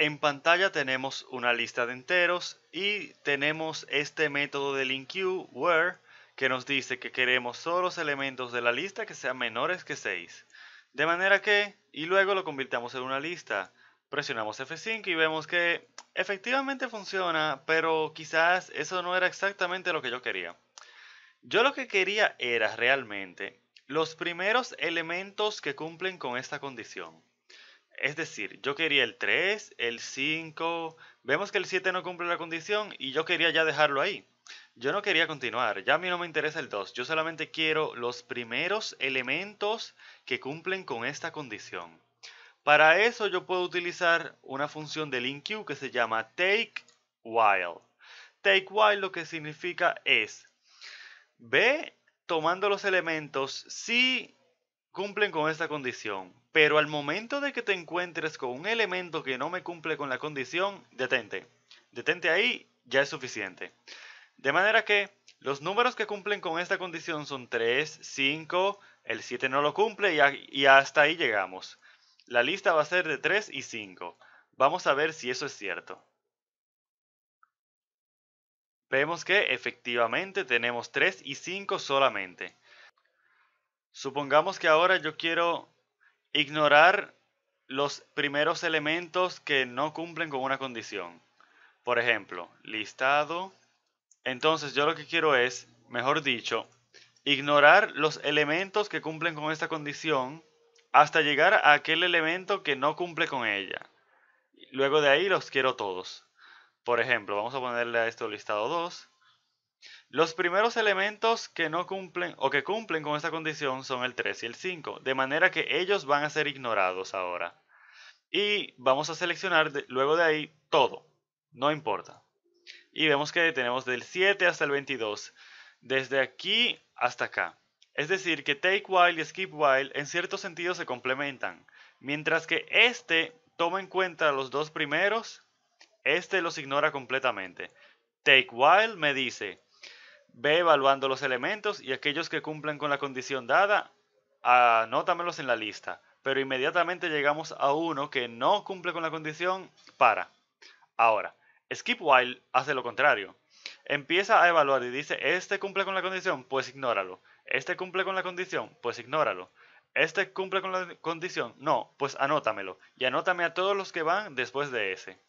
En pantalla tenemos una lista de enteros y tenemos este método del inq where que nos dice que queremos solo los elementos de la lista que sean menores que 6. De manera que, y luego lo convirtamos en una lista. Presionamos F5 y vemos que efectivamente funciona, pero quizás eso no era exactamente lo que yo quería. Yo lo que quería era realmente los primeros elementos que cumplen con esta condición. Es decir, yo quería el 3, el 5, vemos que el 7 no cumple la condición y yo quería ya dejarlo ahí. Yo no quería continuar, ya a mí no me interesa el 2, yo solamente quiero los primeros elementos que cumplen con esta condición. Para eso yo puedo utilizar una función del inQ que se llama `take while`. `take while` lo que significa es, ve tomando los elementos si cumplen con esta condición. Pero al momento de que te encuentres con un elemento que no me cumple con la condición, detente. Detente ahí, ya es suficiente. De manera que los números que cumplen con esta condición son 3, 5, el 7 no lo cumple y, hasta ahí llegamos. La lista va a ser de 3 y 5. Vamos a ver si eso es cierto. Vemos que efectivamente tenemos 3 y 5 solamente. Supongamos que ahora yo quiero Ignorar los primeros elementos que no cumplen con una condición. Por ejemplo, listado. Entonces yo lo que quiero es, mejor dicho, ignorar los elementos que cumplen con esta condición hasta llegar a aquel elemento que no cumple con ella. Luego de ahí los quiero todos. Por ejemplo, vamos a ponerle a esto listado 2 los primeros elementos que no cumplen o que cumplen con esta condición son el 3 y el 5, de manera que ellos van a ser ignorados ahora. Y vamos a seleccionar luego de ahí todo, no importa. Y vemos que tenemos del 7 hasta el 22, desde aquí hasta acá. Es decir, que take while y skip while en cierto sentido se complementan, mientras que este toma en cuenta los dos primeros, este los ignora completamente. Take while me dice Ve evaluando los elementos y aquellos que cumplen con la condición dada, anótamelos en la lista. Pero inmediatamente llegamos a uno que no cumple con la condición, para. Ahora, Skip While hace lo contrario. Empieza a evaluar y dice, este cumple con la condición, pues ignóralo. Este cumple con la condición, pues ignóralo. Este cumple con la condición, no, pues anótamelo. Y anótame a todos los que van después de ese.